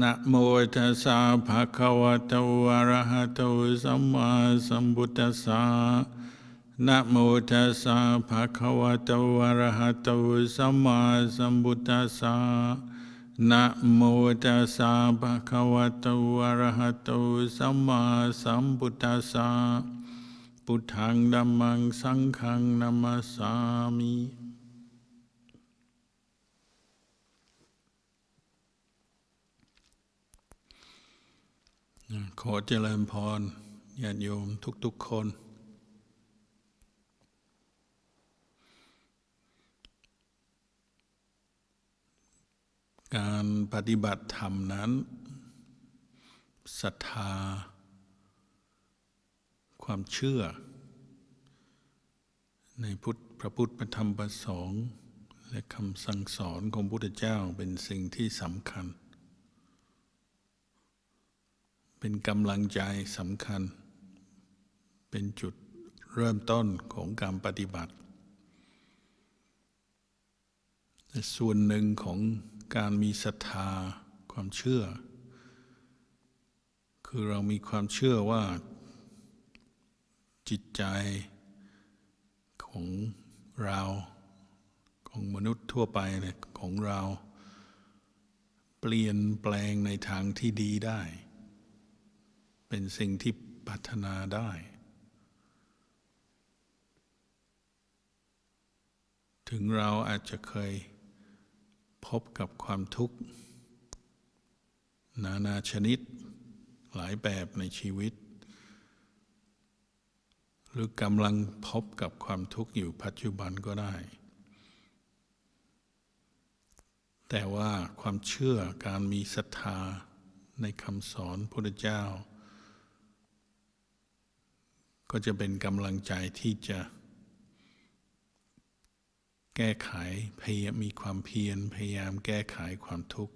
นะโมตัสสะ ภะคะวะโต อะระหะโตสัมมาสัมพุทธัสสะนะโมตัสสะ ภะคะวะโต อะระหะโตสัมมาสัมพุทธัสสะนะโมตัสสะ ภะคะวะโต อะระหะโตสัมมาสัมพุทธัสสะพุทธังดัมมัง สังฆังนัมัาสามิขอเจริญพร ญาติโยมทุกๆคน การปฏิบัติธรรมนั้น ศรัทธา ความเชื่อ ในพุทธพระพุทธระธรรมประสงค์ และคำสั่งสอนของพุทธเจ้าเป็นสิ่งที่สำคัญเป็นกำลังใจสำคัญ เป็นจุดเริ่มต้นของการปฏิบัติแส่วนหนึ่งของการมีศรัทธาความเชื่อ คือเรามีความเชื่อว่าจิตใจของเราของมนุษย์ทั่วไปเนี่ยของเราเปลี่ยนแปลงในทางที่ดีได้เป็นสิ่งที่ปรารถนาได้ ถึงเราอาจจะเคยพบกับความทุกข์ นานาชนิดหลายแบบในชีวิต หรือกำลังพบกับความทุกข์อยู่ปัจจุบันก็ได้ แต่ว่าความเชื่อการมีศรัทธาในคำสอนพระเจ้าก็จะเป็นกำลังใจที่จะ แก้ไขพยายามมีความเพียรพยายามแก้ไขความทุกข์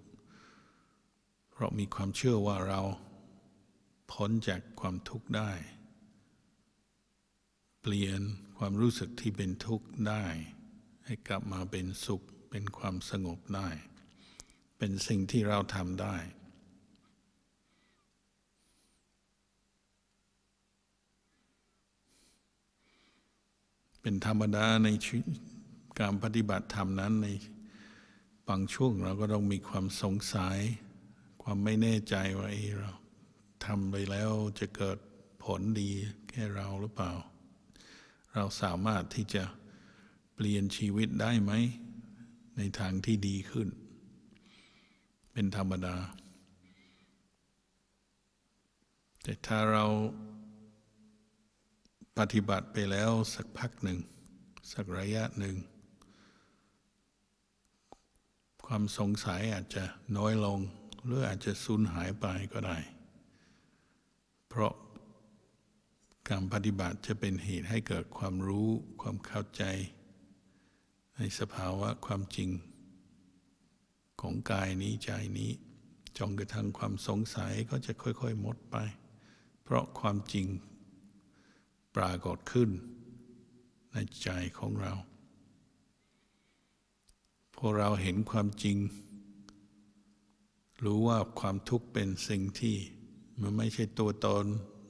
เพราะมีความเชื่อว่าเราพ้นจากความทุกข์ได้ เปลี่ยนความรู้สึกที่เป็นทุกข์ได้ ให้กลับมาเป็นสุขเป็นความสงบได้ เป็นสิ่งที่เราทำได้เป็นธรรมดาในการปฏิบัติธรรมนั้นในบางช่วงเราก็ต้องมีความสงสัยความไม่แน่ใจว่าเอเราทำไปแล้วจะเกิดผลดีแค่เราหรือเปล่า เราสามารถที่จะเปลี่ยนชีวิตได้ไหม ในทางที่ดีขึ้น เป็นธรรมดา แต่ถ้าเราปฏิบัติไปแล้วสักพักหนึ่งสักระยะหนึ่ง ความสงสัยอาจจะน้อยลงหรืออาจจะสูญหายไปก็ได้ เพราะการปฏิบัติจะเป็นเหตุให้เกิดความรู้ความเข้าใจในสภาวะความจริงของกายนี้ใจนี้จงกระทั่งความสงสัยก็จะค่อยๆหมดไป เพราะความจริงปรากฏขึ้นในใจของเราพอเราเห็นความจริง รู้ว่าความทุกข์เป็นสิ่งที่ มันไม่ใช่ตัวตน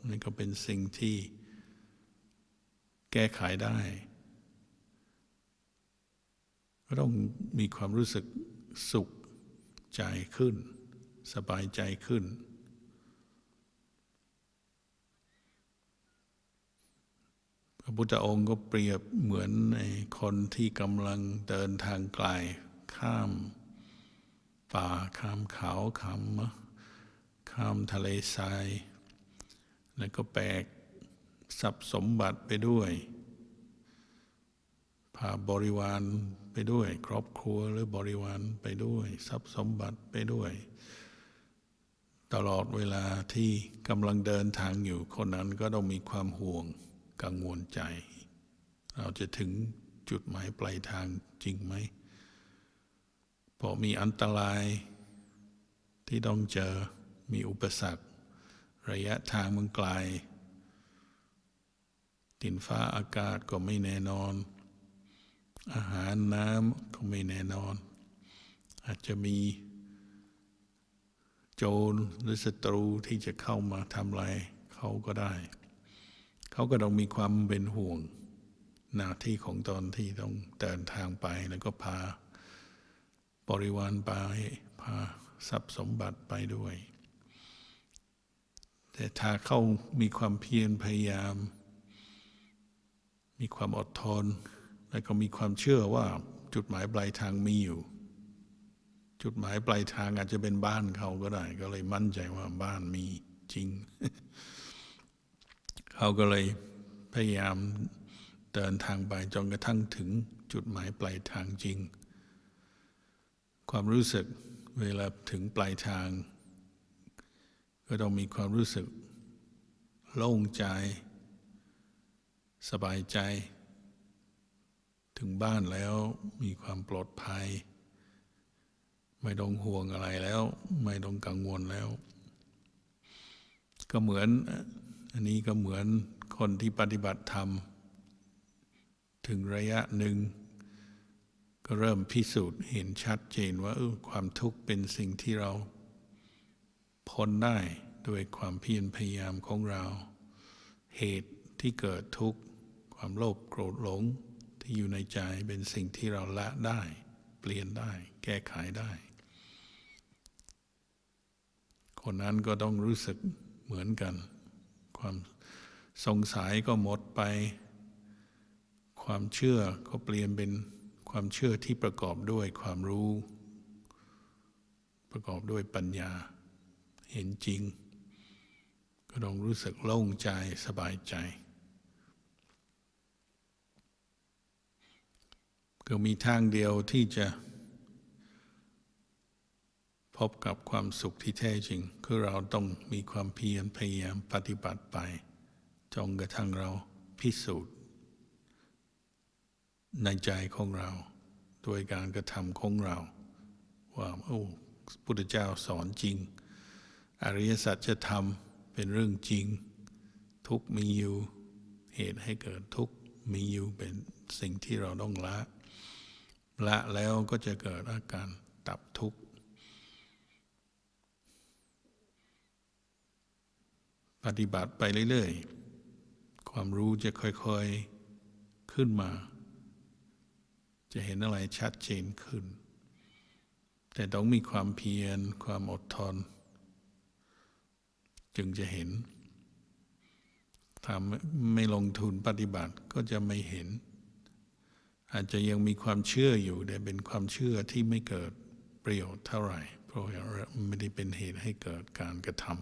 มันก็เป็นสิ่งที่แก้ไขได้ ก็ต้องมีความรู้สึกสุข ใจขึ้น สบายใจขึ้นระพุทธองค์ก็เปรียบเหมือนคนที่กำลังเดินทางไกลข้ามป่าข้ามเขาข้ามข้ามทะเลทรายแล้วก็แบกทรัพย์สมบัติไปด้วยพาบริวารไปด้วย ครอบครัวหรือบริวารไปด้วยทรัพย์สมบัติไปด้วย ตลอดเวลาที่กำลังเดินทางอยู่คนนั้นก็ต้องมีความห่วงกังวลใจเราจะถึงจุดหมายปลายทางจริงไหมพอมีอันตรายที่ต้องเจอมีอุปสรรค ระยะทางมันไกลดินฟ้าอากาศก็ไม่แน่นอน อาหารน้ำก็ไม่แน่นอน อาจจะมีโจรหรือศัตรูที่จะเข้ามาทำลายเขาก็ได้เขาก็ต้องมีความเป็นห่วงหน้าที่ของตอนที่ต้องเดินทางไปแล้วก็พาบริวารไป พาทรัพย์สมบัติไปด้วย แต่ถ้าเขามีความเพียรพยายาม มีความอดทนและก็มีความเชื่อว่าจุดหมายปลายทางมีอยู่ จุดหมายปลายทางอาจจะเป็นบ้านเขาก็ได้ ก็เลยมั่นใจว่าบ้านมีจริงเราก็เลยพยายามเดินทางไปจนกระทั่งถึงจุดหมายปลายทางจริง ความรู้สึกเวลาถึงปลายทาง ก็ต้องมีความรู้สึก โล่งใจ สบายใจ ถึงบ้านแล้วมีความปลอดภัย ไม่ต้องห่วงอะไรแล้ว ไม่ต้องกังวลแล้ว ก็เหมือนอันนี้ก็เหมือนคนที่ปฏิบัติธรรม ถึงระยะหนึ่ง ก็เริ่มพิสูจน์เห็นชัดเจนว่าความทุกข์เป็นสิ่งที่เราพ้นได้ด้วยความเพียรพยายามของเรา เหตุที่เกิดทุกข์ ความโลภโกรธหลงที่อยู่ในใจเป็นสิ่งที่เราละได้ เปลี่ยนได้แก้ไขได้ คนนั้นก็ต้องรู้สึกเหมือนกันความสงสัยก็หมดไป ความเชื่อก็เปลี่ยนเป็นความเชื่อที่ประกอบด้วยความรู้ ประกอบด้วยปัญญา เห็นจริง ก็ต้องรู้สึกโล่งใจ สบายใจ ก็มีทางเดียวที่จะพบกับความสุขที่แท้จริง คือเราต้องมีความเพียรพยายามปฏิบัติไปจนกระทั่งเราพิสูจน์ ในใจของเราโดยการกระทำของเรา ว่าโอ้พุทธเจ้าสอนจริง อริยสัจจะทำเป็นเรื่องจริง ทุกมีอยู่ เหตุให้เกิดทุกมีอยู่เป็นสิ่งที่เราต้องละละแล้วก็จะเกิดอาการตับทุกข์ปฏิบัติไปเรื่อยๆ ความรู้จะค่อยๆ ขึ้นมา จะเห็นอะไรชัดเจนขึ้น แต่ต้องมีความเพียร ความอดทน จึงจะเห็นถ้าไม่ลงทุนปฏิบัติก็จะไม่เห็น อาจจะยังมีความเชื่ออยู่ แต่เป็นความเชื่อที่ไม่เกิดประโยชน์เท่าไหร่ เพราะไม่ได้เป็นเหตุให้เกิดการกระทำ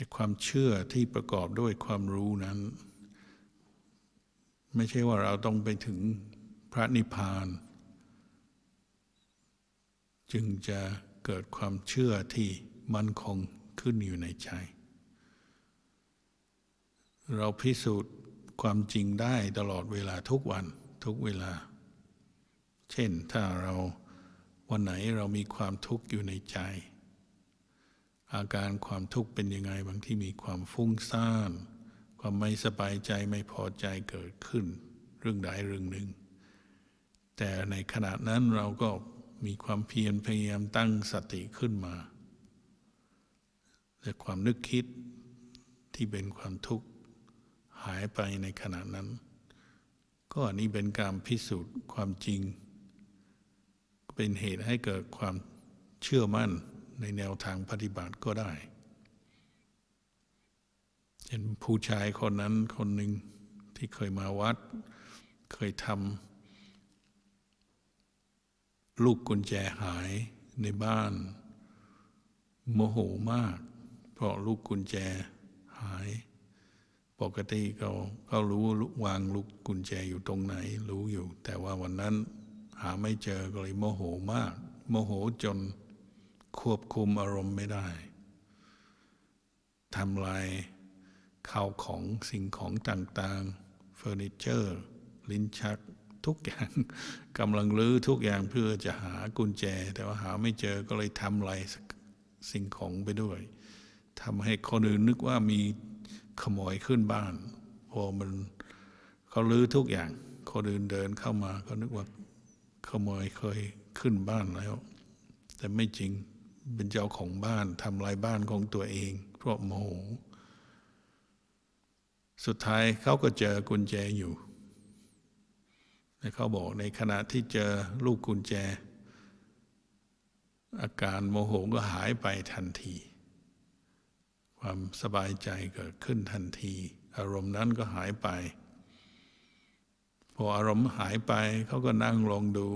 แต่ความเชื่อที่ประกอบด้วยความรู้นั้น ไม่ใช่ว่าเราต้องไปถึงพระนิพพาน จึงจะเกิดความเชื่อที่มั่นคงขึ้นอยู่ในใจ เราพิสูจน์ความจริงได้ตลอดเวลาทุกวันทุกเวลา เช่นถ้าเราวันไหนเรามีความทุกข์อยู่ในใจอาการความทุกข์เป็นยังไงบางที่มีความฟุ้งซ่านความไม่สบายใจไม่พอใจเกิดขึ้น เรื่องใดเรื่องหนึ่ง แต่ในขณะนั้นเราก็มีความเพียรพยายามตั้งสติขึ้นมาแต่ความนึกคิดที่เป็นความทุกข์หายไปในขณะนั้น ก็อันนี้เป็นการพิสูจน์ความจริง เป็นเหตุให้เกิดความเชื่อมั่นในแนวทางปฏิบัติก็ได้เช็นผู้ชายคนนั้นคนหนึ่งที่เคยมาวัด เคยทำลูกกุญแจหายในบ้านโมโหมาก เพราะลูกกุญแจหาย ปกติเขาเขารู้วางลูกกุญแจอยู่ตรงไหน รู้อยู่ แต่ว่าวันนั้นหาไม่เจอก็เลยโมโหมากโมโหจนควบคุมอารมณ์ไม่ได้ทำลายข้าวของสิ่งของต่างๆเฟอร์นิเจอร์ ลิ้นชักทุกอย่างกำลังรื้อทุกอย่างเพื่อจะหากุญแจ แต่ว่าหาไม่เจอก็เลยทำลายสิ่งของไปด้วยทำให้คนอื่นนึกว่ามีขโมยขึ้นบ้านพอมันเขาลื้อทุกอย่าง คนอื่นเดินเข้ามาก็นึกว่าขโมยเคยขึ้นบ้านแล้ว แต่ไม่จริงเป็นเจ้าของบ้านทำลายบ้านของตัวเองเพราะโมโหสุดท้ายเขาก็เจอกุญแจอยู่เขาบอกในขณะที่เจอลูกกุญแจ อาการโมโหก็หายไปทันที ความสบายใจเกิดขึ้นทันที อารมณ์นั้นก็หายไป พออารมณ์หายไปเขาก็นั่งลองดู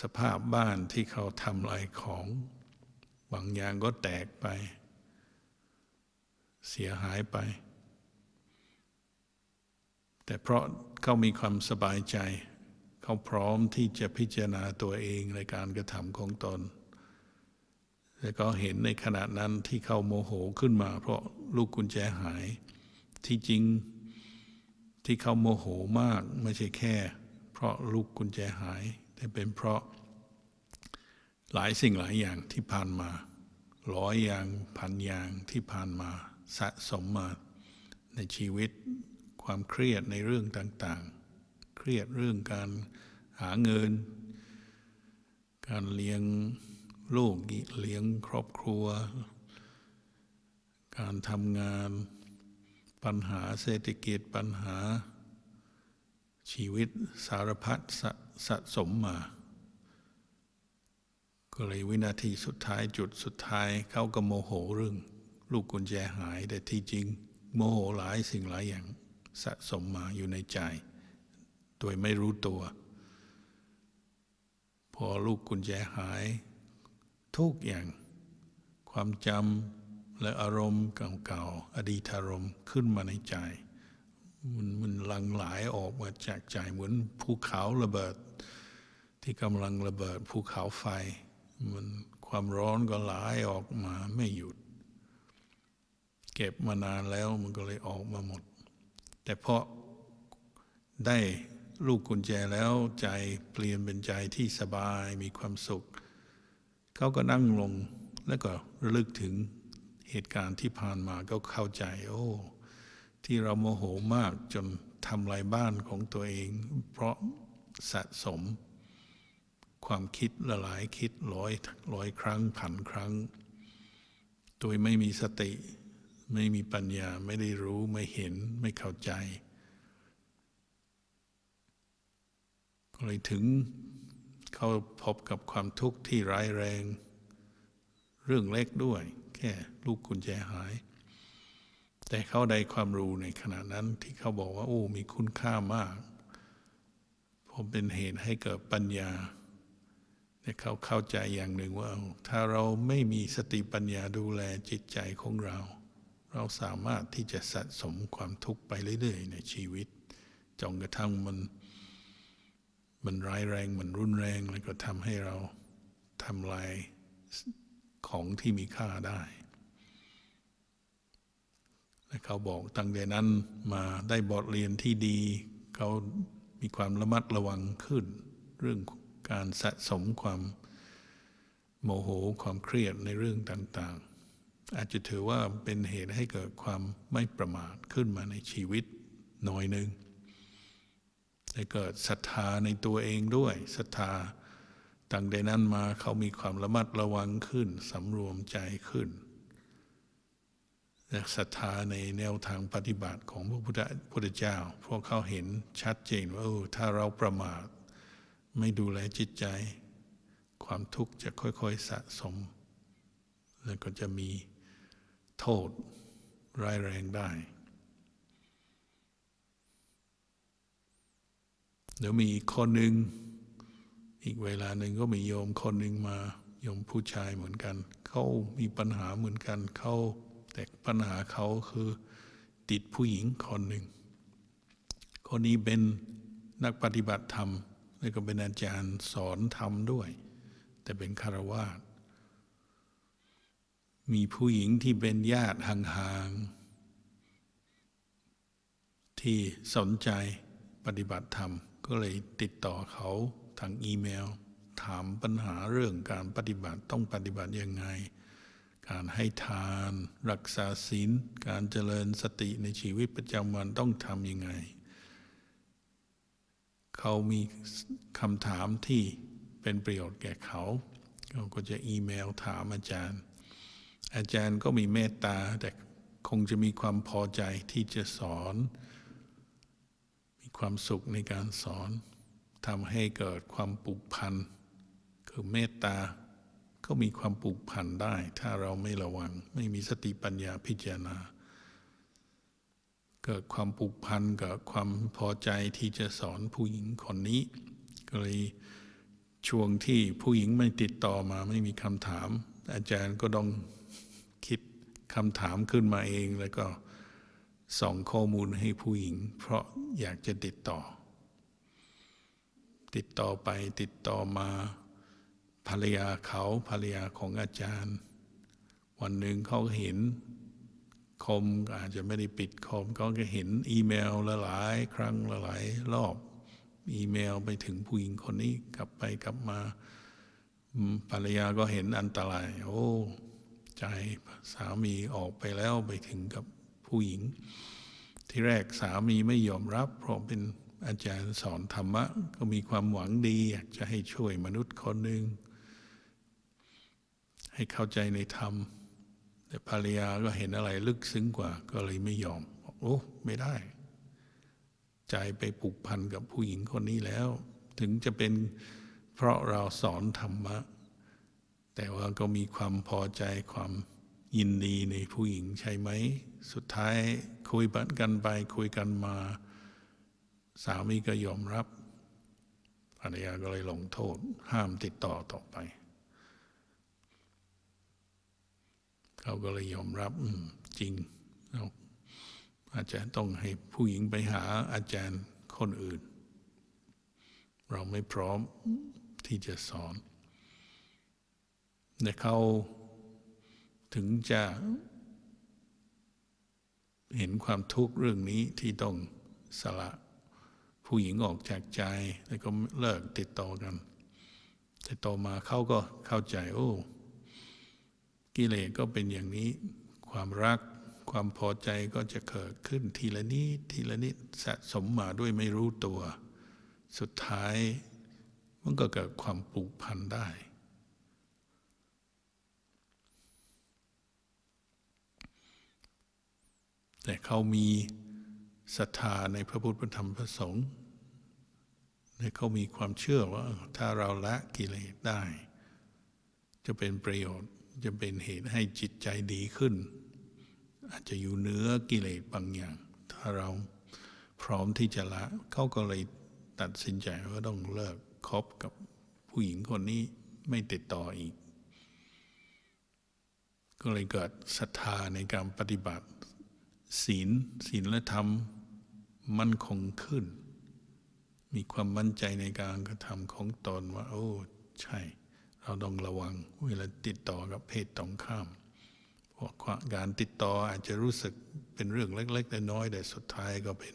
สภาพบ้านที่เขาทำลายของ บางอย่างก็แตกไป เสียหายไป แต่เพราะเขามีความสบายใจ เขาพร้อมที่จะพิจารณาตัวเองในการกระทำของตน แล้วก็เห็นในขณะนั้นที่เขาโมโหขึ้นมาเพราะลูกกุญแจหาย ที่จริงที่เขาโมโหมากไม่ใช่แค่เพราะลูกกุญแจหายเป็นเพราะหลายสิ่งหลายอย่างที่ผ่านมา ร้อยอย่างพันอย่างที่ผ่านมาสะสมมาในชีวิตความเครียดในเรื่องต่างๆ เครียดเรื่องการหาเงิน การเลี้ยงลูกเลี้ยงครอบครัว การทำงานปัญหาเศรษฐกิจปัญหาชีวิตสารพัดสะสะสมมา ก็เลยวินาทีสุดท้ายจุดสุดท้ายเขาก็โมโหเรื่องลูกกุญแจหายแต่ที่จริง โมโหหลายสิ่งหลายอย่าง สะสมมาอยู่ในใจ โดยไม่รู้ตัว พอลูกกุญแจหายทุกอย่าง ความจำและอารมณ์เก่าๆอดีตอารมณ์ขึ้นมาในใจมันมันหลั่งไหลออกมาจากใจเหมือนภูเขาระเบิด ที่กำลังระเบิดภูเขาไฟ มันความร้อนก็ไหลออกมาไม่หยุด เก็บมานานแล้วมันก็เลยออกมาหมด แต่เพราะได้ลูกกุญแจแล้วใจเปลี่ยนเป็นใจที่สบายมีความสุขเขาก็นั่งลง แล้วก็ระลึกถึงเหตุการณ์ที่ผ่านมาก็เข้าใจโอ้ที่เราโมโหมากจนทำลายบ้านของตัวเอง เพราะสะสมความคิดละหลายคิดร้อยร้อยครั้งพันครั้ง โดยไม่มีสติ ไม่มีปัญญาไม่ได้รู้ไม่เห็นไม่เข้าใจ ก็เลยถึงเขาพบกับความทุกข์ที่ร้ายแรง เรื่องเล็กด้วยแค่ลูกกุญแจหายแต่เขาได้ความรู้ในขณะนั้นที่เขาบอกว่าโอ้ มีคุณค่ามาก ผมเป็นเหตุให้เกิดปัญญาแต่เขาเข้าใจอย่างหนึ่งว่า ถ้าเราไม่มีสติปัญญาดูแลจิตใจของเรา เราสามารถที่จะสะสมความทุกข์ไปเรื่อยๆ ในชีวิตจนกระทั่งมัน มันร้ายแรง มันรุนแรงแล้วก็ทำให้เราทำลายของที่มีค่าได้เขาบอกตั้งแต่นั้นมาได้บทเรียนที่ดี เขา มีความระมัดระวังขึ้น เรื่องการสะสมความ โมโหความเครียดในเรื่องต่าง ๆ อาจจะถือว่าเป็นเหตุให้เกิดความไม่ประมาทขึ้นมาในชีวิตหน่อยหนึ่งได้เกิดศรัทธาในตัวเองด้วยศรัทธาตั้งแต่นั้นมาเขามีความระมัดระวังขึ้นสำรวมใจขึ้นศรัทธาในแนวทางปฏิบัติของพระพุทธพุทธเจ้า พวกเขาเห็นชัดเจนว่าถ้าเราประมาท ไม่ดูแลจิตใจ ความทุกข์จะค่อย ๆ สะสม แล้วก็จะมีโทษร้ายแรงได้ เดี๋ยวมีคนหนึ่ง อีกเวลาหนึ่งก็มีโยมคนหนึ่งมาโยมผู้ชายเหมือนกัน เขามีปัญหาเหมือนกันเขาแต่ปัญหาเขาคือติดผู้หญิงคนหนึ่งคนนี้เป็นนักปฏิบัติธรรม แล้วก็เป็นอาจารย์สอนธรรมด้วย แต่เป็นคารวาสมีผู้หญิงที่เป็นญาติห่างๆที่สนใจปฏิบัติธรรม ก็เลยติดต่อเขาทางอีเมล ถามปัญหาเรื่องการปฏิบัติต้องปฏิบัติยังไงการให้ทาน รักษาศีลการเจริญสติในชีวิตประจำวันต้องทำยังไง เขามีคำถามที่เป็นประโยชน์แก่เขาเขาก็จะอีเมลถามอาจารย์ อาจารย์ก็มีเมตตาแต่คงจะมีความพอใจที่จะสอน มีความสุขในการสอนทำให้เกิดความปุกพันคือเมตตาก็มี ความปลูกพัน ได้ ถ้า เรา ไม่ ระวัง ไม่มี สติปัญญา พิจารณาเกิดความปลูกพัน กับ ความ พอใจ ที่ จะ สอน ผู้หญิง คนนี้ ก็เลย ช่วง ที่ ผู้หญิง ไม่ ติดต่อ มา ไม่มีคำถาม อาจารย์ ก็ ต้อง คิดคำถาม ขึ้นมาเอง แล้วก็ ส่ง ข้อมูล ให้ ผู้หญิง เพราะ อยาก จะ ติดต่อ ติดต่อ ไป ติดต่อ มาภรรยาเขาภรรยาของอาจารย์ วันหนึ่งเขาเห็น คมอาจจะไม่ได้ปิดคมเขาก็เห็นอีเมลละหลายครั้งละหลายรอบ อีเมลไปถึงผู้หญิงคนนี้กลับไปกลับมาภรรยาก็เห็นอันตราย โอ้ใจสามีออกไปแล้วไปถึงกับผู้หญิง ที่แรกสามีไม่ยอมรับ เพราะเป็นอาจารย์สอนธรรมะ ก็มีความหวังดีอยากจะให้ช่วยมนุษย์คนหนึ่งให้เข้าใจในธรรม แต่ภรรยาก็เห็นอะไรลึกซึ้งกว่า ก็เลยไม่ยอมโอ้ไม่ได้ ใจไปปลุกพันกับผู้หญิงคนนี้แล้ว ถึงจะเป็นเพราะเราสอนธรรมะ แต่ว่าก็มีความพอใจความยินดีในผู้หญิงใช่ไหม สุดท้ายคุยบันกันไปคุยกันมา สามีก็ยอมรับภรรยาก็เลยลงโทษห้ามติดต่อต่อไปเขาก็เลยยอมรับจริงเราอาจจะต้องให้ผู้หญิงไปหาอาจารย์คนอื่น เราไม่พร้อมที่จะสอน แต่เขาถึงจะ เห็นความทุกข์เรื่องนี้ที่ต้องสละ ผู้หญิงออกจากใจแล้วก็เลิกติดต่อกัน ติดต่อมาเขาก็เข้าใจ โอ้กิเลสก็เป็นอย่างนี้ ความรัก ความพอใจก็จะเกิดขึ้น ทีละนิด ทีละนิด สะสมมาด้วยไม่รู้ตัว สุดท้ายมันก็เกิดความปลูกพันได้ แต่เขามีศรัทธาในพระพุทธธรรมพระสงฆ์และเขามีความเชื่อว่าถ้าเราละกิเลสได้ จะเป็นประโยชน์จะเป็นเหตุให้จิตใจดีขึ้น อาจจะอยู่เนื้อกิเลสบางอย่าง ถ้าเราพร้อมที่จะละ เขาก็เลยตัดสินใจว่าต้องเลิกคบกับผู้หญิงคนนี้ไม่ติดต่ออีก ก็เลยเกิดศรัทธาในการปฏิบัติศีลศีลและธรรมมั่นคงขึ้น มีความมั่นใจในการกระทำของตนว่า โอ้ใช่เราต้องระวังเวลาติดต่อกับเพศตรงข้ามเพรวกการติดต่ออาจจะรู้สึกเป็นเรื่องเล็กๆแต่น้อยแต่สุดท้ายก็เป็น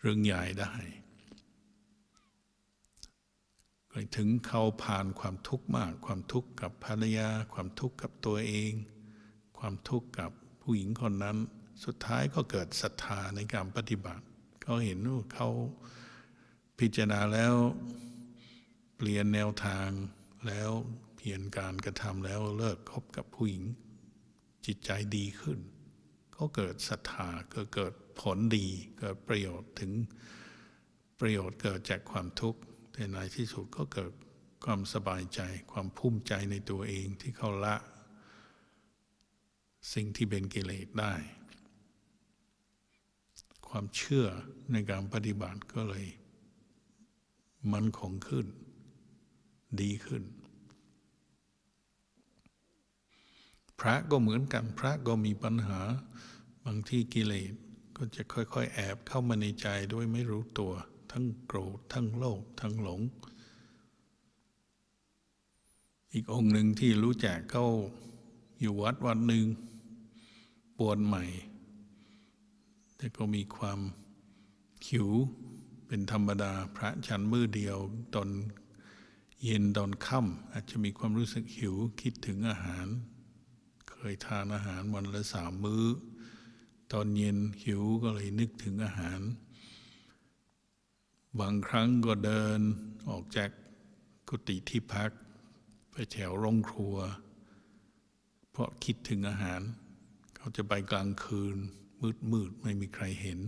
เรื่องใหญ่ได้ถึงเขาผ่านความทุกข์มาก ความทุกข์กับภรรยา ความทุกข์กับตัวเอง ความทุกข์กับผู้หญิงคนนั้น สุดท้ายก็เกิดศรัทธาในการปฏิบัติ เขาเห็นว่าเขาพิจารณาแล้วเปลี่ยนแนวทางแล้วเพียนการกระทำแล้วเลิกคบกับผู้หญิง จิตใจดีขึ้น ก็เกิดศรัทธาก็เกิดผลดีเกิดประโยชน์ถึงประโยชน์เกิดจากความทุกข์แต่ในที่สุดก็เกิดความสบายใจความภูมิใจในตัวเองที่เขาละ สิ่งที่เป็นกิเลสได้ ความเชื่อในการปฏิบัติก็เลย มันคงขึ้นดีขึ้น พระก็เหมือนกันพระก็มีปัญหา บางที่กิเลสก็จะค่อย ๆ แอบเข้ามาในใจด้วยไม่รู้ตัวทั้งโกรธ ทั้งโลภ ทั้งหลง อีกองค์หนึ่งที่รู้จักเข้าอยู่วัดวัดหนึ่งปวดใหม่ แต่ก็มีความขิวเป็นธรรมดา พระชั้นมือเดียวตอนเย็นตอนค่ำอาจจะมีความรู้สึกหิวคิดถึงอาหาร เคยทานอาหารวันละสามมือ้อ ตอนเย็นหิวก็เลยนึกถึงอาหารบางครั้งก็เดินออกจากกุฏิที่พัก ไปแถวโรงครัว เพราะคิดถึงอาหาร เขาจะไปกลางคืนมืดมืดไม่มีใครเห็น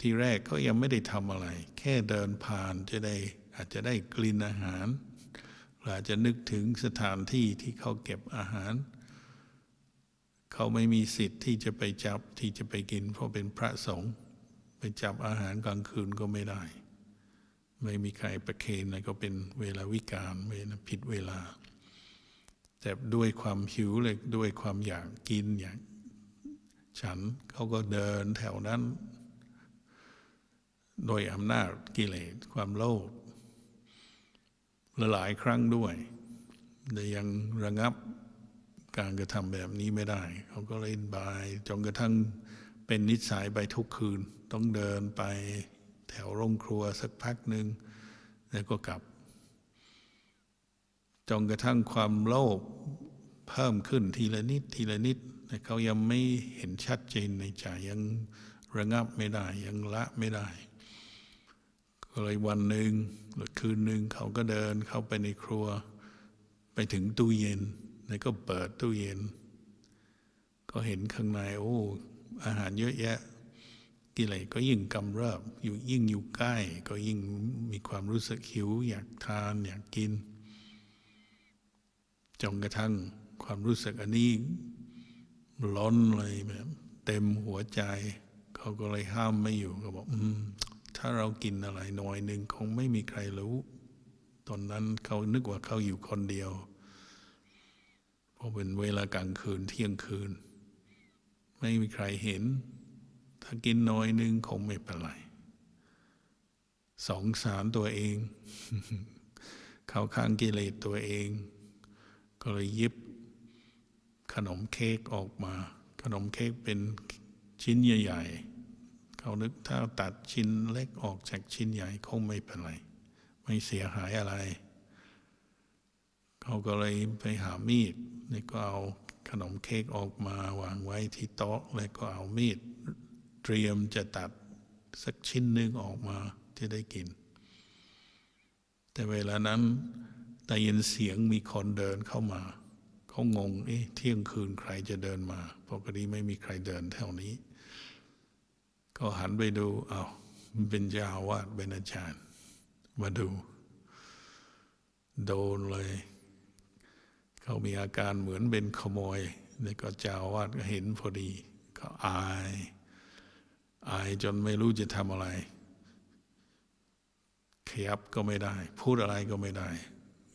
ที่แรกก็ยังไม่ได้ทำอะไร แค่เดินผ่านจะได้อาจจะได้กลิ่นอาหารหรืออาจจะนึกถึงสถานที่ที่เขาเก็บอาหาร เขาไม่มีสิทธิ์ที่จะไปจับที่จะไปกินเพราะเป็นพระสงฆ์ไปจับอาหารกลางคืนก็ไม่ได้ ไม่มีใครประเคนอะไรก็เป็นเวลาวิกาลเวลาผิดเวลาแต่ด้วยความหิวเลยด้วยความอยากกินอยากฉันเขาก็เดินแถวนั้น โดยอำนาจกิเลสความโลภลหลายครั้งด้วยแต่ยังระงับการกระทำแบบนี้ไม่ได้ เขาก็เลยบายจนกระทั่งเป็นนิสัยไปทุกคืน ต้องเดินไปแถวโรงครัวสักพักหนึ่งแล้วก็กลับ จนกระทั่งความโลภเพิ่มขึ้นทีละนิดทีละนิดแต่เขายังไม่เห็นชัดเจนในใจยังระงับไม่ได้ ยังละไม่ได้อะเลยวันหนึ่งหรือคืนหนึ่งเขาก็เดินเข้าไปในครัว ไปถึงตู้เย็น แล้วก็เปิดตู้เย็น ก็เห็นข้างในโอ้ อาหารเยอะแยะกี่ไรก็ยิ่งกำเริบอยู่ยิ่งอยู่ใกล้ก็ยิ่งมีความรู้สึกหิว อยากทานอยากกินจนกระทั่งความรู้สึกอันนี้ร้อนเลยแบบเต็มหัวใจ เขาก็เลยห้ามไม่อยู่ก็บอกอืมถ้าเรากินอะไรหน่อยหนึ่งคงไม่มีใครรู้ ตอนนั้นเขานึกว่าเขาอยู่คนเดียว เพราะเป็นเวลากลางคืนเที่ยงคืน ไม่มีใครเห็น ถ้ากินน้อยหนึ่งคงไม่เป็นไร สองสารตัวเอง เขาข้างกิเลสตัวเอง ก็เลยยิบ ขนมเค้กออกมา ขนมเค้กเป็นชิ้นใหญ่ ๆเขานึกถ้าตัดชิ้นเล็กออกจากชิ้นใหญ่คงไม่เป็นไร ไม่เสียหายอะไร เขาก็เลยไปหามีดนี่ก็เอาขนมเค้กออกมาวางไว้ที่โต๊ะแล้วก็เอามีดเตรียมจะตัดสักชิ้นหนึ่งออกมาจะได้กิน แต่เวลานั้นได้ยินเสียงมีคนเดินเข้ามาเขางงเอ๊ะเที่ยงคืนใครจะเดินมาปกติไม่มีใครเดินแถวนี้ก็หันไปดู เอาเป็นยาวาดเป็นอาจารย์มาดู โดนเลย เขามีอาการเหมือนเป็นขโมยแล้วก็จาวาดก็เห็นพอดีก็อาย อายจนไม่รู้จะทำอะไรขยับก็ไม่ได้ พูดอะไรก็ไม่ได้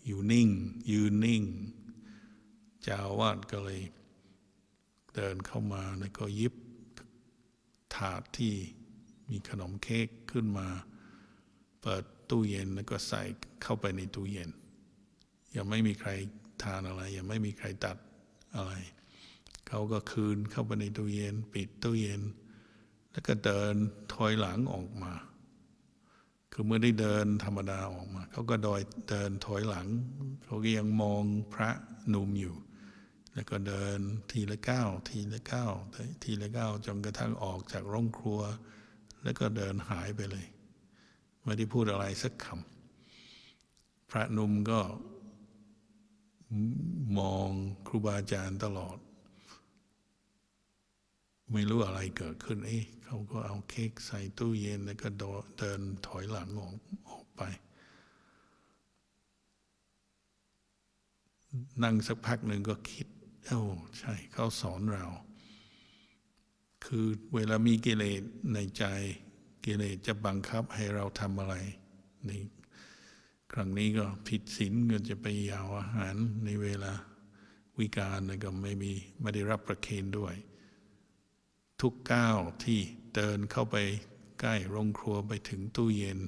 อยู่นิ่ง ยืนนิ่งจาวาดก็เลยเดินเข้ามา แล้วก็ยิบถาดที่มีขนมเค้กขึ้นมา เปิดตู้เย็นแล้วก็ใส่เข้าไปในตู้เย็น ยังไม่มีใครทานอะไร ยังไม่มีใครตัดอะไรเขาก็คืนเข้าไปในตู้เย็นปิดตู้เย็น แล้วก็เดินถอยหลังออกมา คือเมื่อได้เดินธรรมดาออกมาเขาก็ดอยเดินถอยหลังเขาก็ยังมองพระนุมอยู่แล้วก็เดินทีละก้าวทีละก้าวทีละก้าวจนกระทั่งออกจากร่องครัว แล้วก็เดินหายไปเลยไม่ได้พูดอะไรสักคำพระนุ่มก็มองครูบาอาจารย์ตลอด ไม่รู้อะไรเกิดขึ้น เอ๊ะเขาก็เอาเค้กใส่ตู้เย็นแล้วก็เดินถอยหลังออกออกไปนั่งสักพักหนึ่งก็คิดเอ้ใช่เขาสอนเรา คือเวลามีกิเลสในใจกิเลสจะบังคับให้เราทำอะไรในครั้งนี้ก็ผิดศีลก็จะไปยาวอาหารในเวลาวิการก็ไม่มีไม่ได้รับประเคนด้วย ทุกก้าวที่เดินเข้าไปใกล้โรงครัวไปถึงตู้เย็น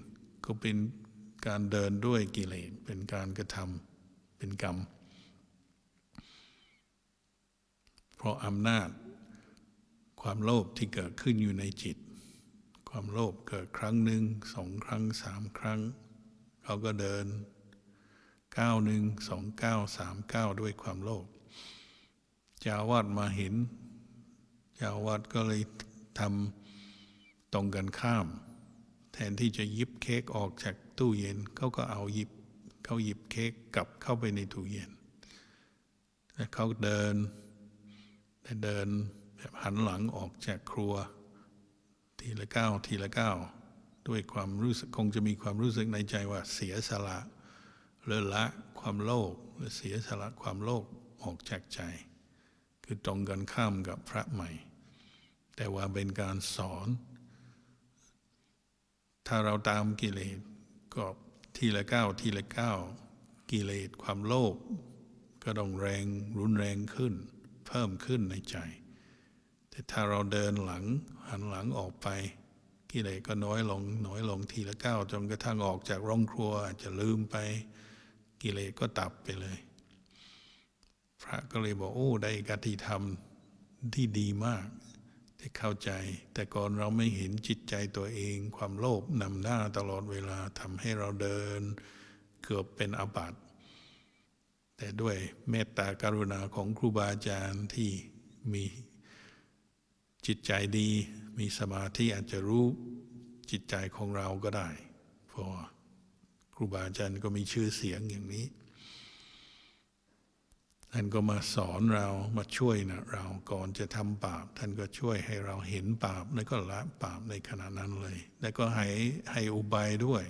ก็เป็นการเดินด้วยกิเลสเป็นการกระทำเป็นกรรมเพราะอำนาจความโลภที่เกิดขึ้นอยู่ในจิต ความโลภเกิดครั้งหนึ่งสองครั้งสามครั้งเขาก็เดินก้าวหนึ่งสองก้าวสามก้าวด้วยความโลภจาวาดมาเห็นจาวาดก็เลยทำตรงกันข้าม แทนที่จะยิบเค้กออกจากตู้เย็นเขาก็เอาหยิบเขาหยิบเค้กกลับเข้าไปในตู้เย็นแล้วเขาเดินได้เดินแบบหันหลังออกจากครัว ทีละก้าวทีละก้าวด้วยความรู้สึกคงจะมีความรู้สึกในใจว่าเสียสละเลิละความโลภและเสียสละความโลภออกจากใจ คือตรงกันข้ามกับพระใหม่ แต่ว่าเป็นการสอน ถ้าเราตามกิเลสก็ทีละก้าวทีละก้าวกิเลสความโลภก็ต้องแรงรุนแรงขึ้นพิ่มขึ้นในใจ แต่ถ้าเราเดินหลังหันหลังออกไป กิเลสก็น้อยลงน้อยลงทีละก้าวจนกระทั่งออกจากร่องครัวอาจจะลืมไป กิเลสก็ตับไปเลย พระก็เลยบอกโอ้ได้กติธรรมที่ดีมากที่เข้าใจ แต่ก่อนเราไม่เห็นจิตใจตัวเองความโลภนำหน้าตลอดเวลาทำให้เราเดิน เกือบเป็นอาบัติแต่ด้วยเมตตาการุณาของครูบาอาจารย์ที่มีจิตใจดี มีสมาธิ อาจจะรู้ จิตใจของเราก็ได้ เพราะครูบาอาจารย์ก็มีชื่อเสียงอย่างนี้ท่านก็มาสอนเรามาช่วยนะเรา ก่อนจะทำบาปท่านก็ช่วยให้เราเห็นบาปแล้วก็ละบาปในขณะนั้นเลยแล้วก็ให้ให้อุบายด้วย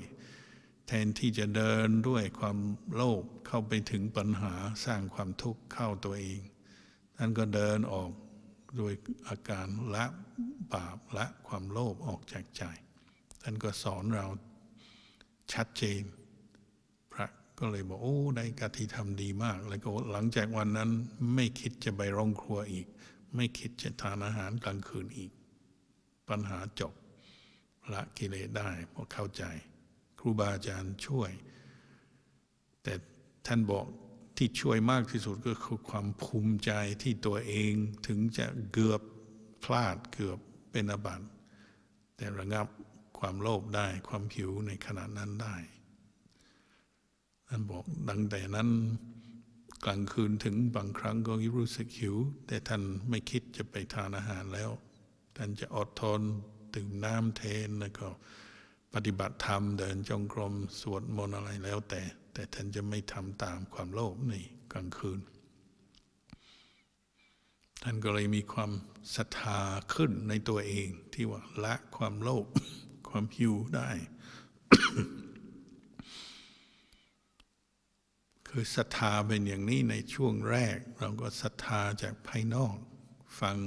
แทนที่จะเดินด้วยความโลภเข้าไปถึงปัญหาสร้างความทุกข์เข้าตัวเองท่านก็เดินออกโดยอาการละบาปละความโลภออกจากใจท่านก็สอนเราชัดเจน พระก็เลยบอกโอ้ได้กติธรรมดีมาก แล้วก็หลังจากวันนั้นไม่คิดจะไปร้องครัวอีก ไม่คิดจะทานอาหารกลางคืนอีก ปัญหาจบละกิเลสได้พอเข้าใจครูบาอาจารย์ช่วย แต่ท่านบอกที่ช่วยมากที่สุดก็คือความภูมิใจที่ตัวเองถึงจะเกือบพลาดเกือบเป็นอบัติแต่ระงับความโลภได้ความหิวในขณะนั้นได้ ท่านบอกดังแต่นั้นกลางคืนถึงบางครั้งก็รู้สึกหิว แต่ท่านไม่คิดจะไปทานอาหารแล้ว ท่านจะอดทนดื่มน้ำเทนแล้วก็ปฏิบัติธรรมเดินจงกรมสวดมนต์อะไรแล้วแต่ แต่ท่านจะไม่ทำตามความโลภในกลางคืนท่านก็เลยมีความศรัทธาขึ้นในตัวเองที่ว่าละความโลภความหิวได้ คือศรัทธาเป็นอย่างนี้ในช่วงแรกเราก็ศรัทธาจากภายนอก ฟัง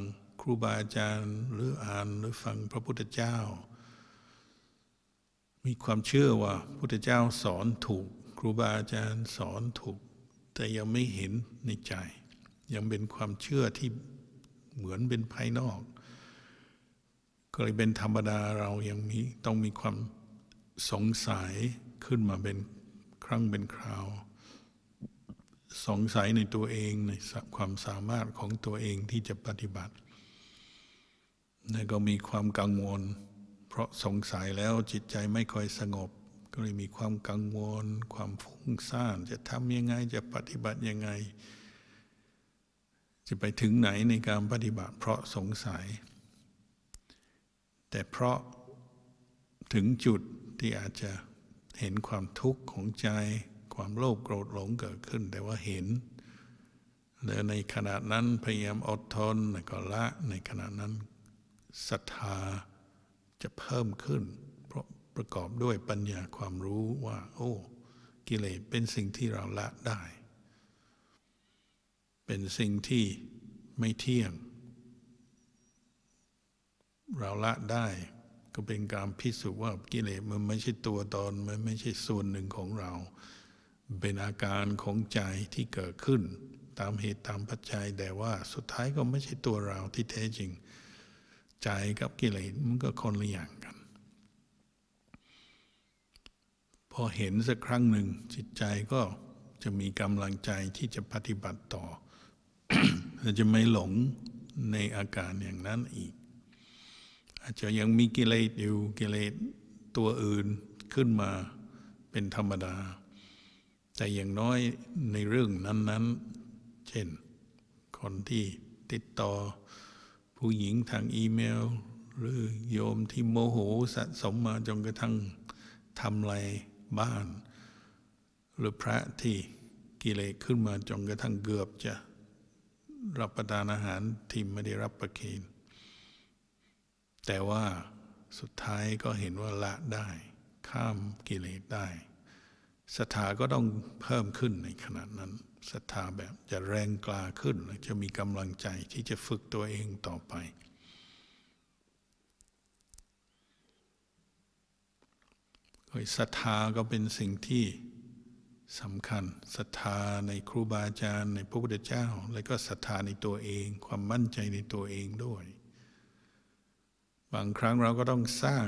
ครูบาอาจารย์หรืออ่านหรือฟังพระพุทธเจ้ามีความเชื่อว่าพุทธเจ้าสอนถูกครูบาอาจารย์สอนถูก แต่ยังไม่เห็นในใจยังเป็นความเชื่อที่เหมือนเป็นภายนอก ก็เลยเป็นธรรมดาเรายังมีต้องมีความสงสัยขึ้นมาเป็นครั้งเป็นคราว สงสัยในตัวเองในความสามารถของตัวเองที่จะปฏิบัติ แล้วก็มีความกังวลพราะสงสัยแล้วจิตใจไม่ค่อยสงบ ก็เลยมีความกังวล ความฟุ้งซ่านจะทำยังไงจะปฏิบัติยังไงจะไปถึงไหนในการปฏิบัติ เพราะสงสัย แต่เพราะถึงจุดที่อาจจะเห็นความทุกข์ของใจ ความโลภโกรธหลงเกิดขึ้น แต่ว่าเห็นแล้วในขณะนั้นพยายามอดทนก็ละในขณะนั้นศรัทธาจะเพิ่มขึ้นเพราะประกอบด้วยปัญญาความรู้ว่า โอ้ กิเลสเป็นสิ่งที่เราละได้ เป็นสิ่งที่ไม่เที่ยง เราละได้ก็เป็นการพิสูจน์ว่ากิเลสมันไม่ใช่ตัวตนมันไม่ใช่ส่วนหนึ่งของเราเป็นอาการของใจที่เกิดขึ้น ตามเหตุตามปัจจัยแต่ว่า สุดท้ายก็ไม่ใช่ตัวเราที่แท้จริงใจกับกิเลสมันก็คนละอย่างกัน พอเห็นสักครั้งหนึ่งจิตใจก็จะมีกำลังใจที่จะปฏิบัติต่อ จะไม่หลงในอาการอย่างนั้นอีก อาจจะยังมีกิเลสอยู่กิเลสตัวอื่นขึ้นมาเป็นธรรมดา แต่อย่างน้อยในเรื่องนั้นๆเช่นคนที่ติดต่อผู้หญิงทางอีเมลหรือโยมที่โมโหสะสมมาจนกระทั่งทำลายบ้าน หรือพระที่กิเลสขึ้นมาจนกระทั่งเกือบจะ รับประทานอาหารที่ไม่ได้รับประเคนแต่ว่าสุดท้ายก็เห็นว่าละได้ข้ามกิเลสได้ศรัทธาก็ต้องเพิ่มขึ้นในขณะนั้นศรัทธาแบบจะแรงกล้าขึ้นจะมีกำลังใจที่จะฝึกตัวเองต่อไปศรัทธาก็เป็นสิ่งที่สำคัญศรัทธาในครูบาอาจารย์ ในพระพุทธเจ้าแล้วก็ศรัทธาในตัวเองความมั่นใจในตัวเองด้วย บางครั้งเราก็ต้องสร้าง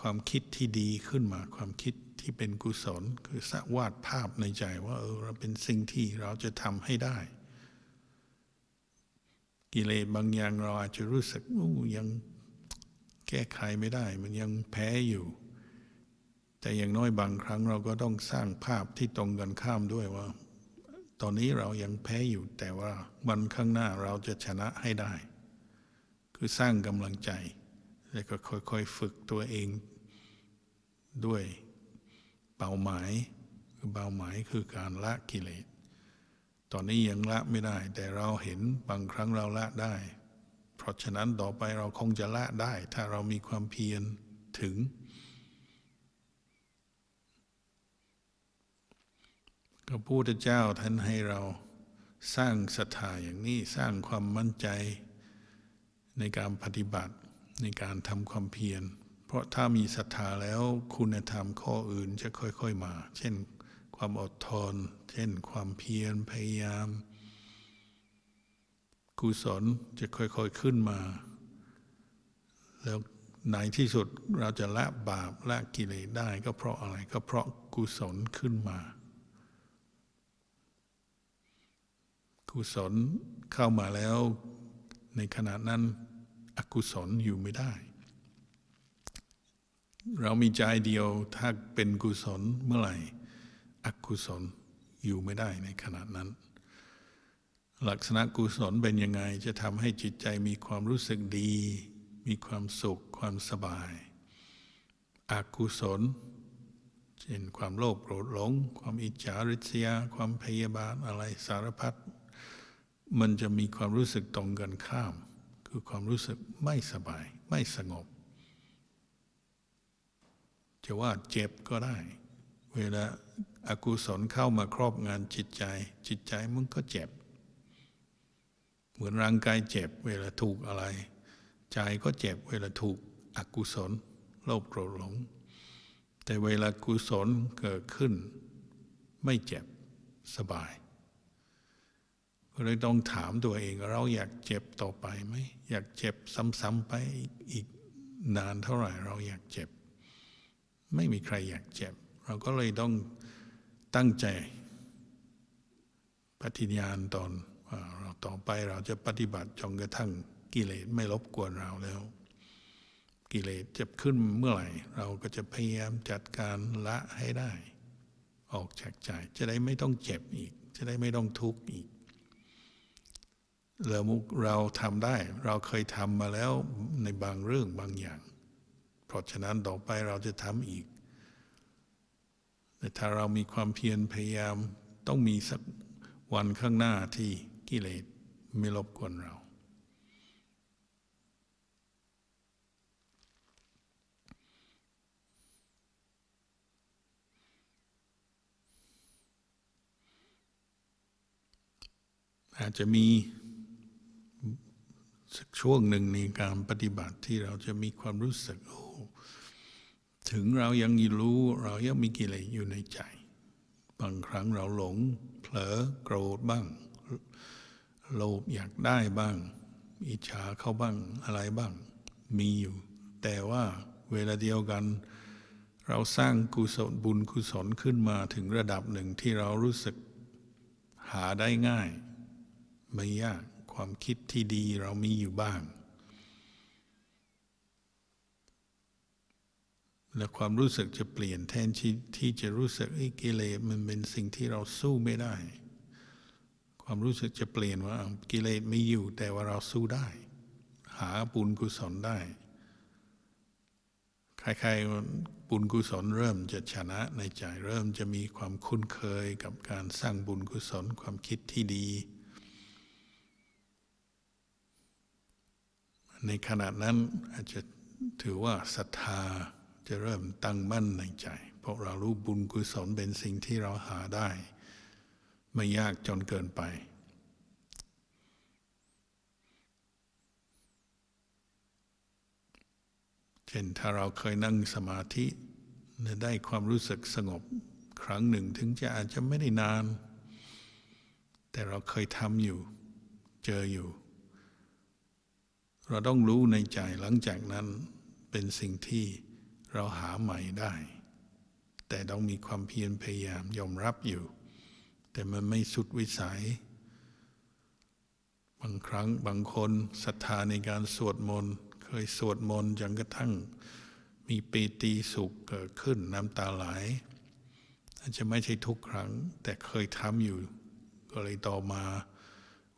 ความคิดที่ดีขึ้นมาความคิดที่เป็นกุศล คือสะวาดภาพในใจว่าเออเราเป็นสิ่งที่เราจะทำให้ได้ กิเลสบางอย่างเราอาจจะรู้สึกอู้ยังแก้ไขไม่ได้ มันยังแพ้อยู่ แต่อย่างน้อยบางครั้ง เราก็ต้องสร้างภาพที่ตรงกันข้ามด้วยว่า ตอนนี้เรายังแพ้อยู่ แต่ว่าวันข้างหน้าเราจะชนะให้ได้ คือสร้างกำลังใจ แล้วก็ค่อยๆฝึกตัวเองด้วยเป้าหมายคือเป้าหมายคือการละกิเลส ตอนนี้ยังละไม่ได้ แต่เราเห็นบางครั้งเราละได้ เพราะฉะนั้นต่อไปเราคงจะละได้ ถ้าเรามีความเพียรถึงพระพุทธเจ้าท่านให้เราสร้างศรัทธาอย่างนี้สร้างความมั่นใจในการปฏิบัติในการทำความเพียรเพราะถ้ามีศรัทธาแล้วคุณธรรมข้ออื่นจะค่อยๆมา เช่นความอดทน เช่นความเพียรพยายามกุศลจะค่อยๆขึ้นมา แล้วในที่สุดเราจะละบาปละกิเลสได้ ก็เพราะอะไรก็เพราะกุศลขึ้นมากุศลเข้ามาแล้วในขณะนั้น อกุศลอยู่ไม่ได้เรามีใจเดียวถ้าเป็นกุศลเมื่อไหร่อกุศลอยู่ไม่ได้ในขณะนั้นลักษณะกุศลเป็นยังไงจะทำให้จิตใจมีความรู้สึกดี มีความสุขความสบายอกุศลเช่นความโลภโกรธหลง ความอิจฉาริษยา ความพยาบาทอะไรสารพัดมันจะมีความรู้สึกตรงกันข้าม คือความรู้สึกไม่สบาย ไม่สงบจะว่าเจ็บก็ได้ เวลาอากุศลเข้ามาครอบงานจิตใจ จิตใจมันก็เจ็บ เหมือนร่างกายเจ็บเวลาถูกอะไร ใจก็เจ็บ เวลาถูกอกุศล โลภโกรธหลง แต่เวลากุศลเกิดขึ้น ไม่เจ็บสบาย ก็เลยต้องถามตัวเองเราอยากเจ็บต่อไปไหมอยากเจ็บซ้ำๆไปอีกนานเท่าไหร่เราอยากเจ็บไม่มีใครอยากเจ็บ เราก็เลยต้องตั้งใจ ปฏิญาณตอนเราต่อไปเราจะปฏิบัติจนกระทั่งกิเลสไม่รบกวนเราแล้ว กิเลสเจ็บขึ้นเมื่อไหร่ เราก็จะพยายามจัดการละให้ได้ ออกจากใจจะได้ไม่ต้องเจ็บอีกจะได้ไม่ต้องทุกข์อีกเราเราทำได้ เราเคยทำมาแล้วในบางเรื่องบางอย่างะฉะนั้นต่อไปเราจะทำอีก แต่ถ้าเรามีความเพียรพยายามต้องมีสักวันข้างหน้าที่กิเลสไม่รบกวนเรา อาจจะมีสักช่วงหนึ่งในการปฏิบัติที่เราจะมีความรู้สึกโถึงเรายังรู้เรายังมีกิเลสอยู่ในใจบางครั้งเราหลงเผลอ โกรธบ้าง โลภอยากได้บ้างอิจฉาเข้าบ้าง อะไรบ้าง มีอยู่ แต่ว่าเวลาเดียวกัน เราสร้างกุศลบุญกุศลขึ้นมาถึงระดับหนึ่งที่เรารู้สึก หาได้ง่าย ไม่ยากความคิดที่ดีเรามีอยู่บ้างและความรู้สึกจะเปลี่ยนแทนที่ที่จะรู้สึกไอ้กิเลสมันเป็นสิ่งที่เราสู้ไม่ได้ ความรู้สึกจะเปลี่ยนว่ากิเลสไม่อยู่แต่ว่าเราสู้ได้ หาปุญกุศลได้ใครๆบุญกุศลเริ่มจะชนะในใจเริ่มจะมีความคุ้นเคยกับการสร้างบุญกุศลความคิดที่ดี ในขณะนั้นอาจจะถือว่าศรัทธาจะเริ่มตั้งมั่นในใจ เพราะเรารู้บุญกุศลเป็นสิ่งที่เราหาได้ ไม่ยากจนเกินไป เช่นถ้าเราเคยนั่งสมาธิได้ความรู้สึกสงบครั้งหนึ่งถึงจะอาจจะไม่ได้นานแต่เราเคยทำอยู่ เจออยู่ เราต้องรู้ในใจหลังจากนั้นเป็นสิ่งที่เราหาใหม่ได้ แต่ต้องมีความเพียรพยายามยอมรับอยู่ แต่มันไม่สุดวิสัย บางครั้งบางคนศรัทธาในการสวดมนต์เคยสวดมนต์จนกระทั่ง มีปีติสุขเกิดขึ้นน้ำตาไหล อาจจะไม่ใช่ทุกครั้ง แต่เคยทำอยู่ ก็เลยต่อมา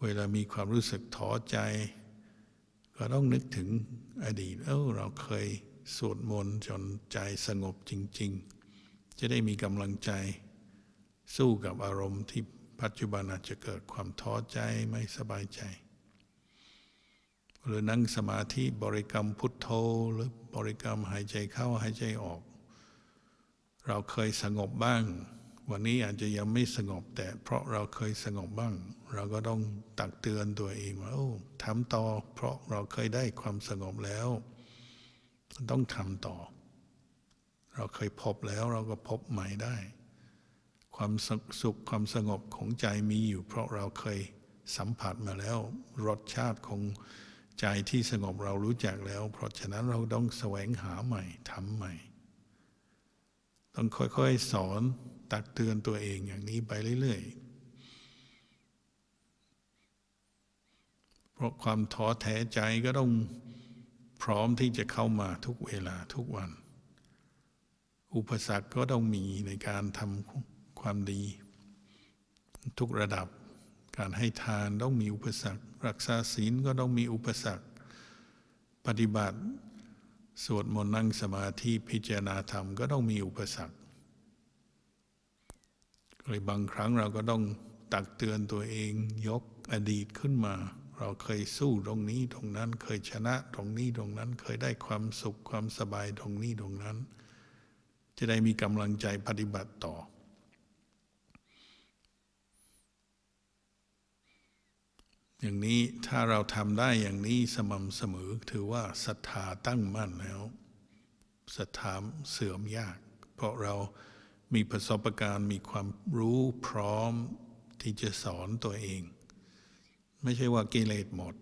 เวลา มีความรู้สึกท้อใจ ก็ต้องนึกถึงอดีต เออเราเคยสวดมนต์จนใจสงบจริง ๆ จะได้มีกำลังใจ สู้กับอารมณ์ที่ปัจจุบันอาจจะเกิดความท้อใจไม่สบายใจหรือนั่งสมาธิบริกรรมพุทโธหรือบริกรรมหายใจเข้าหายใจออก เราเคยสงบบ้าง วันนี้อาจจะยังไม่สงบแต่ เพราะเราเคยสงบบ้าง เราก็ต้องตักเตือนตัวเองว่าโอ้ทำต่อเพราะเราเคยได้ความสงบแล้วันต้องทำต่อ เราเคยพบแล้วเราก็พบใหม่ได้ ความสุขความสงบของใจมีอยู่ เพราะเราเคยสัมผัสมาแล้ว รสชาติของใจที่สงบเรารู้จักแล้ว เพราะฉะนั้นเราต้องแสวงหาใหม่ทำใหม่ ต้องค่อยๆสอนตักเตือนตัวเองอย่างนี้ไปเรื่อย ๆ เพราะความท้อแท้ใจก็ต้องพร้อมที่จะเข้ามาทุกเวลาทุกวัน อุปสรรคก็ต้องมีในการทำความดี ทุกระดับการให้ทานต้องมีอุปสรรครักษาศีลก็ต้องมีอุปสรรคปฏิบัติสวดมนต์นั่งสมาธิพิจารณาธรรม ก็ต้องมีอุปสรรคเลยบางครั้งเราก็ต้องตักเตือนตัวเอง ยกอดีตขึ้นมาเราเคยสู้ตรงนี้ตรงนั้นเคยชนะตรงนี้ตรงนั้นเคยได้ความสุขความสบายตรงนี้ตรงนั้น จะได้มีกำลังใจปฏิบัติต่อ อย่างนี้ถ้าเราทำได้อย่างนี้สม่ำเสมอถือว่าศรัทธาตั้งมั่นแล้วศรัทธาเสื่อมยาก เพราะเรามีประสบการณ์มีความรู้พร้อมที่จะสอนตัวเองไม่ใช่ว่ากิเลสหมด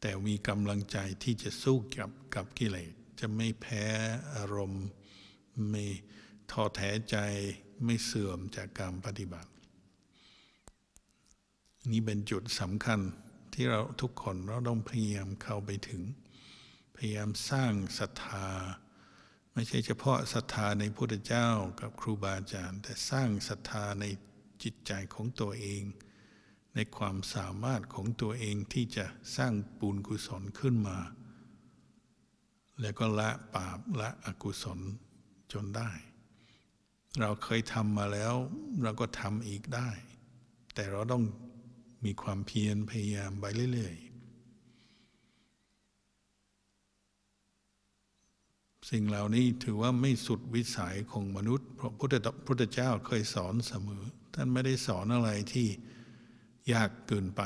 แต่มีกำลังใจที่จะสู้กับกับกิเลส จะไม่แพ้อารมณ์ไม่ท้อแท้ใจไม่เสื่อมจากการปฏิบัติ นี่เป็นจุดสำคัญที่เราทุกคนเราต้องพยายามเข้าไปถึง พยายามสร้างศรัทธา ไม่ใช่เฉพาะศรัทธาในพระพุทธเจ้ากับครูบาอาจารย์ แต่สร้างศรัทธาในจิตใจของตัวเองในความสามารถของตัวเองที่จะสร้างปูนกุศลขึ้นมา แล้วก็ละปาบละอกุศลจนได้ เราเคยทำมาแล้วเราก็ทำอีกได้ แต่เราต้องมีความเพียรพยายามไปเรื่อย ๆ สิ่งเหล่านี้ถือว่าไม่สุดวิสัยของมนุษย์ เพราะพุทธเจ้าเคยสอนเสมอท่านไม่ได้สอนอะไรที่ยากเกินไป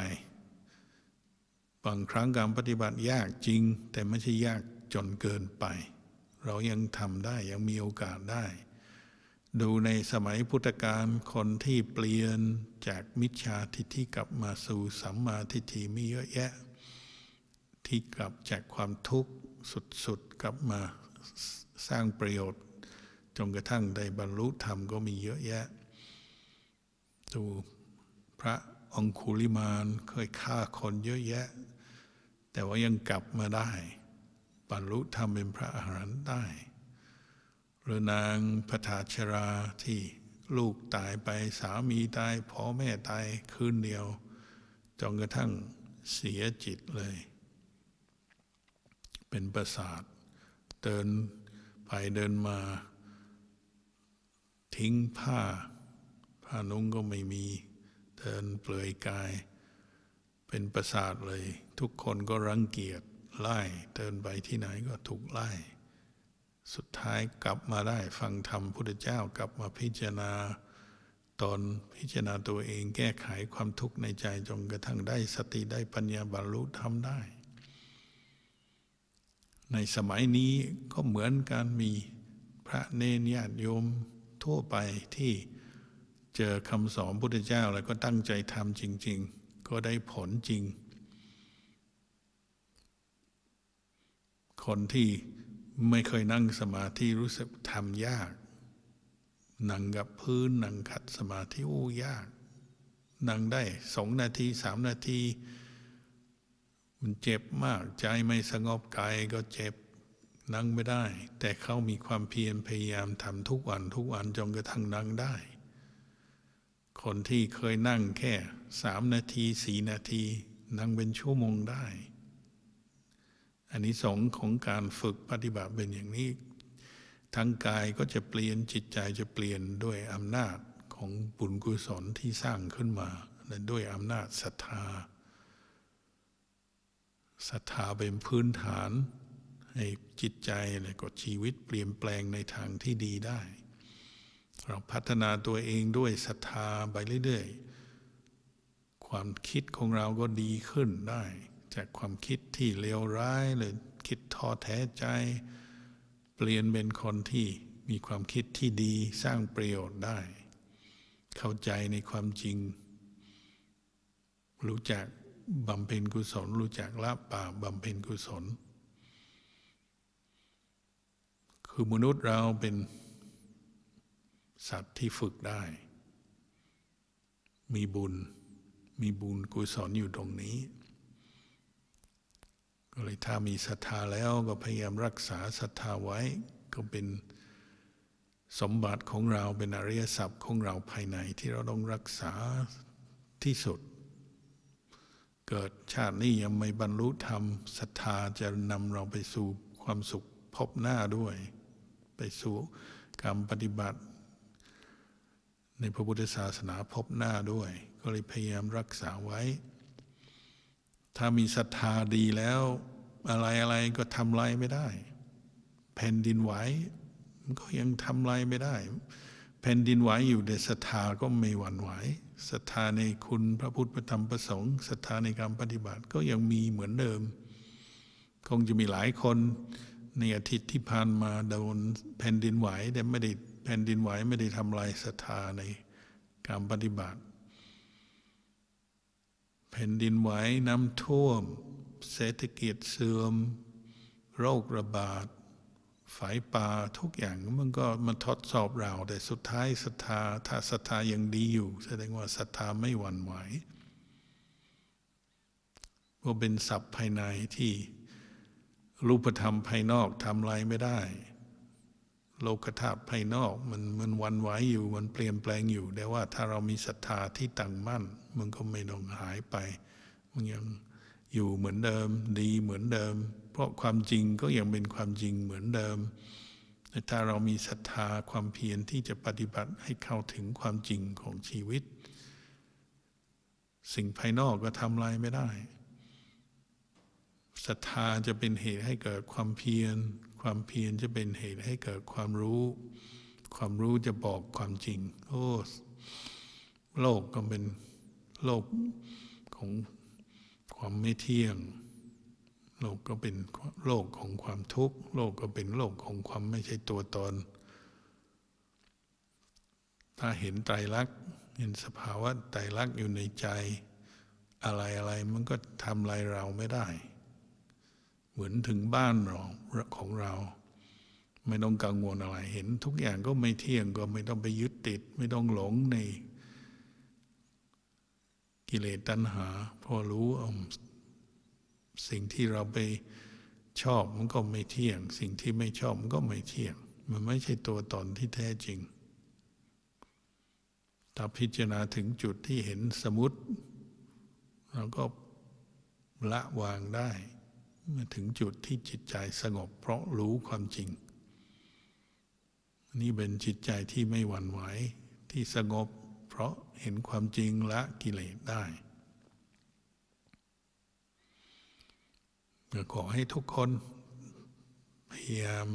บางครั้งการปฏิบัติยากจริง แต่ไม่ใช่ยากจนเกินไป เรายังทำได้ ยังมีโอกาสได้ ดูในสมัยพุทธกาล คนที่เปลี่ยนจากมิจฉาทิฏฐิกลับมาสู่สัมมาทิฏฐิมีเยอะแยะ ที่กลับจากความทุกข์สุดๆกลับมาสร้างประโยชน์ จนกระทั่งได้บรรลุธรรมก็มีเยอะแยะ ดูพระองคุลิมานเคยฆ่าคนเยอะแยะ แต่ว่ายังกลับมาได้บรรลุธรรมเป็นพระอรหันต์ได้หรือนางพระธาชราที่ลูกตายไปสามีตายพ่อแม่ตายคืนเดียวจนกระทั่งเสียจิตเลย เป็นประสาทเดินไปเดินมา ทิ้งผ้าผ้านุ่งก็ไม่มีเดินเปลือยกาย เป็นประสาทเลย ทุกคนก็รังเกียจไล่เดินไปที่ไหนก็ถูกไล่ สุดท้ายกลับมาได้ ฟังธรรมพุทธเจ้ากลับมาพิจารณาตนพิจารณาตัวเองแก้ไขความทุกข์ในใจจนกระทั่งได้สติได้ปัญญาบรรลุทำได้ ในสมัยนี้ก็เหมือนการมีพระเนนญาติโยมทั่วไปที่เจอคำสอนพุทธเจ้าแล้วก็ตั้งใจทำจริงๆ ก็ได้ผลจริง คนที่ไม่เคยนั่งสมาธิรู้สึกทำยาก นั่งกับพื้นนั่งขัดสมาธิอู้ยาก นั่งได้สองนาทีสามนาทีมันเจ็บมากใจไม่สงบกายก็เจ็บนั่งไม่ได้ แต่เขามีความเพียรพยายามทำทุกวัน ทุกวันจนกระทั่งนั่งได้คนที่เคยนั่งแค่สามนาทีสี่นาทีนั่งเป็นชั่วโมงได้ อันนี้สองของการฝึกปฏิบัติเป็นอย่างนี้ ทั้งกายก็จะเปลี่ยนจิตใจจะเปลี่ยนด้วยอำนาจของ บุญกุศลที่สร้างขึ้นมาและด้วยอำนาจศรัทธาศรัทธาเป็นพื้นฐานให้จิตใจและก็ชีวิตเปลี่ยนแปลงในทางที่ดีได้เราพัฒนาตัวเองด้วยศรัทธาไปเรื่อยๆ ความคิดของเราก็ดีขึ้นได้ จากความคิดที่เลวร้าย หรือคิดท้อแท้ใจ เปลี่ยนเป็นคนที่มีความคิดที่ดีสร้างประโยชน์ได้ เข้าใจในความจริง รู้จักบำเพ็ญกุศลรู้จักละป่าบำเพ็ญกุศล คือมนุษย์เราเป็นสัตว์ที่ฝึกได้ มีบุญ มีบุญกุศลอยู่ตรงนี้ ก็เลยถ้ามีศรัทธาแล้วก็พยายามรักษาศรัทธาไว้ ก็เป็นสมบัติของเราเป็นอริยสัพย์ของเราภายในที่เราต้องรักษาที่สุด เกิดชาตินี้ยังไม่บรรลุธรรมศรัทธาจะนำเราไปสู่ความสุขพบหน้าด้วย ไปสู่การปฏิบัติในพระพุทธศาสนาพบหน้าด้วย ก็เลยพยายามรักษาไว้ ถ้ามีศรัทธาดีแล้ว อะไรอะไรก็ทำไรไม่ได้ แผ่นดินไหวมันก็ยังทำไรไม่ได้ แผ่นดินไหวอยู่แต่ศรัทธาก็ไม่หวั่นไหวศรัทธาในคุณพระพุทธธรรมประสงค์ศรัทธาในการปฏิบัติก็ยังมีเหมือนเดิมคงจะมีหลายคนในอาทิตย์ที่ผ่านมาโดนแผ่นดินไหวแต่ไม่ได้แผ่นดินไหวไม่ได้ทำลายศรัทธาในการปฏิบัติ แผ่นดินไหวน้ำท่วม เศรษฐกิจเสื่อม โรคระบาดฝายป่าทุกอย่างมันก็มันทดสอบเราแต่สุดท้ายศรัทธา ถ้าศรัทธายังดีอยู่ แสดงว่าศรัทธาไม่หวั่นไหวว่าเป็นสัพภายในที่ รูปธรรมภายนอกทำลายไม่ได้โลกธาตุภายนอกมันมันวันไหวอยู่มันเปลี่ยนแปลงอยู่ แต่ว่าถ้าเรามีศรัทธาที่ตั้งมั่น มันก็ไม่ต้องหายไปมันยังอยู่เหมือนเดิมดีเหมือนเดิม เพราะความจริงก็ยังเป็นความจริงเหมือนเดิมแต่ถ้าเรามีศรัทธาความเพียรที่จะปฏิบัติให้เข้าถึงความจริงของชีวิต สิ่งภายนอกก็ทำลายไม่ได้ศรัทธาจะเป็นเหตุให้เกิดความเพียรความเพียรจะเป็นเหตุให้เกิดความรู้ ความรู้จะบอกความจริงโอ้โลกก็เป็นโลกของความไม่เที่ยง โลกก็เป็นโลกของความทุกข์โลกก็เป็นโลกของความไม่ใช่ตัวตน ถ้าเห็นไตรลักษณ์เห็นสภาวะไตรลักษณ์อยู่ในใจ อะไรอะไรมันก็ทำลายเราไม่ได้เหมือนถึงบ้านเราของเรา ไม่ต้องกังวลอะไรเห็นทุกอย่างก็ไม่เที่ยงก็ไม่ต้องไปยึดติด ไม่ต้องหลงในกิเลสตัณหา พอรู้อมสิ่งที่เราไปชอบมันก็ไม่เที่ยง สิ่งที่ไม่ชอบมันก็ไม่เที่ยง มันไม่ใช่ตัวตนที่แท้จริงถ้าพิจารณาถึงจุดที่เห็นสมุติเราก็ละวางได้มาถึงจุดที่จิตใจสงบ เพราะรู้ความจริงนี่เป็นจิตใจที่ไม่หวั่นไหวที่สงบเพราะเห็นความจริงละกิเลสได้ขอให้ทุกคนพยายาม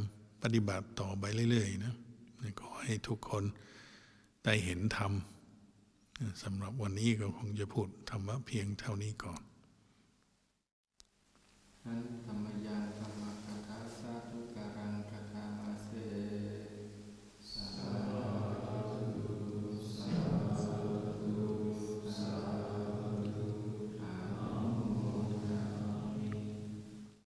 ปฏิบัติต่อไปเรื่อยๆนะขอให้ทุกคนได้เห็นธรรมสำหรับวันนี้ก็คงจะพูดธรรมะเพียงเท่านี้ก่อนนั้นธรรมยานธรรม